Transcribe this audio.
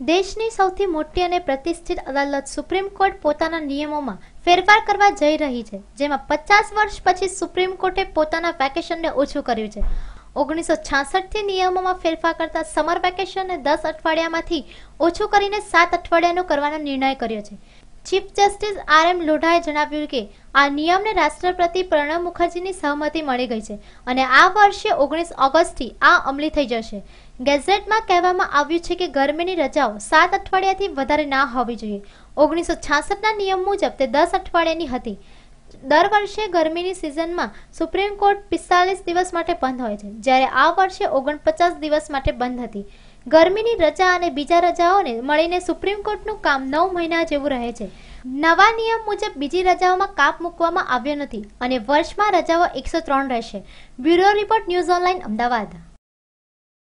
દેશની સૌથી મોટી અને પ્રતિષ્ઠિત અદાલત સુપ્રીમ કોર્ટ પોતાના નિયમોમાં ફેરફાર કરવા જઈ રહી છે જેમાં પચાસ વર્ષ પછી સુપ્રીમ કોર્ટે પોતાના વેકેશનને ઓછું કર્યું છે ઓગણીસો છાસઠથી નિયમોમાં ફેરફાર કરતા સમર વેકેશનને દસ અઠવાડિયામાંથી ઓછું કરીને સાત અઠવાડિયાનું કરવાનો નિર્ણય કર્યો છે ચીફ જસ્ટિસ આર એમ લોઢાએ જણાવ્યું કે આ નિયમને રાષ્ટ્રપતિ પ્રણવ મુખર્જીની સહમતિ મળી ગઈ છે અને આ વર્ષે ઓગણીસ ઓગસ્ટથી આ અમલી થઈ જશે ગેઝેટમાં કહેવામાં આવ્યું છે કે ગરમીની રજાઓ સાત અઠવાડિયાથી વધારે ના હોવી જોઈએ ઓગણીસો છાસઠના નિયમ મુજબ તે દસ અઠવાડિયાની હતી દર વર્ષે ગરમીની સિઝનમાં સુપ્રીમ કોર્ટ પિસ્તાલીસ દિવસ માટે બંધ હોય છે જ્યારે આ વર્ષે ઓગણપચાસ દિવસ માટે બંધ હતી ગરમીની રજા અને બીજા રજાઓને મળીને સુપ્રીમ કોર્ટનું કામ નવ મહિના જેવું રહે છે નવા નિયમ મુજબ બીજી રજાઓમાં કાપ મૂકવામાં આવ્યો નથી અને વર્ષમાં રજાઓ એકસો ત્રણ રહેશે bureau report news online Ahmedabad